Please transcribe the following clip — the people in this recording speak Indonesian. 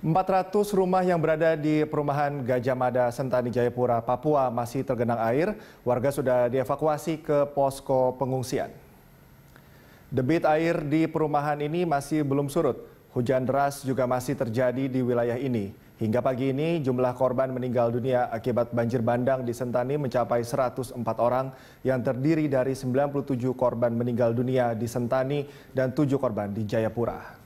400 rumah yang berada di perumahan Gajah Mada Sentani Jayapura, Papua masih tergenang air. Warga sudah dievakuasi ke posko pengungsian. Debit air di perumahan ini masih belum surut. Hujan deras juga masih terjadi di wilayah ini. Hingga pagi ini jumlah korban meninggal dunia akibat banjir bandang di Sentani mencapai 104 orang yang terdiri dari 97 korban meninggal dunia di Sentani dan 7 korban di Jayapura.